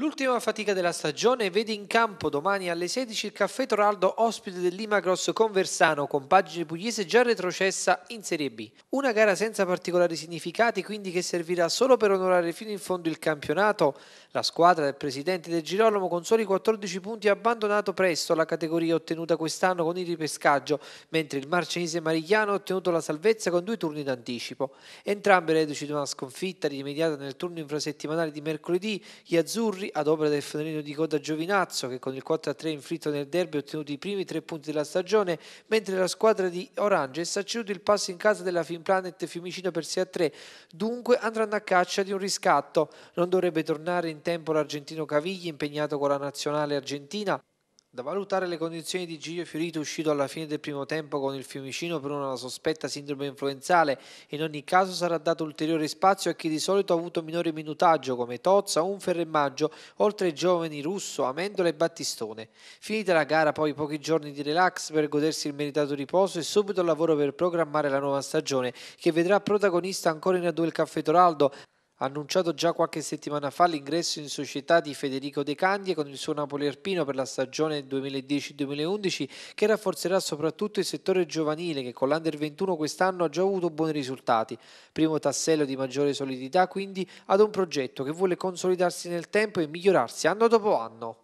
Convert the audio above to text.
L'ultima fatica della stagione vede in campo domani alle 16 il Caffè Toraldo ospite dell'Imacross Conversano con pagine pugliese già retrocessa in Serie B. Una gara senza particolari significati quindi che servirà solo per onorare fino in fondo il campionato. La squadra del presidente del Girolamo con soli 14 punti ha abbandonato presto la categoria ottenuta quest'anno con il ripescaggio, mentre il marcenese Marigliano ha ottenuto la salvezza con due turni d'anticipo. Entrambe reduci di una sconfitta rimediata nel turno infrasettimanale di mercoledì, gli azzurri ad opera del fenomeno di coda Giovinazzo che con il 4-3 inflitto nel derby ha ottenuto i primi tre punti della stagione, mentre la squadra di Oranges ha ceduto il passo in casa della Finplanet Fiumicino per 6-3, dunque andranno a caccia di un riscatto. Non dovrebbe tornare in tempo l'argentino Cavigli impegnato con la nazionale argentina, da valutare le condizioni di Giglio Fiorito uscito alla fine del primo tempo con il Fiumicino per una sospetta sindrome influenzale. In ogni caso sarà dato ulteriore spazio a chi di solito ha avuto minore minutaggio come Tozza, Unfer e Maggio, oltre ai giovani Russo, Amendola e Battistone. Finita la gara poi pochi giorni di relax per godersi il meritato riposo e subito il lavoro per programmare la nuova stagione che vedrà protagonista ancora in A2 il Caffè Toraldo, annunciato già qualche settimana fa l'ingresso in società di Federico De Candie con il suo Napoli Arpino per la stagione 2010-2011 che rafforzerà soprattutto il settore giovanile che con l'Under 21 quest'anno ha già avuto buoni risultati. Primo tassello di maggiore solidità quindi ad un progetto che vuole consolidarsi nel tempo e migliorarsi anno dopo anno.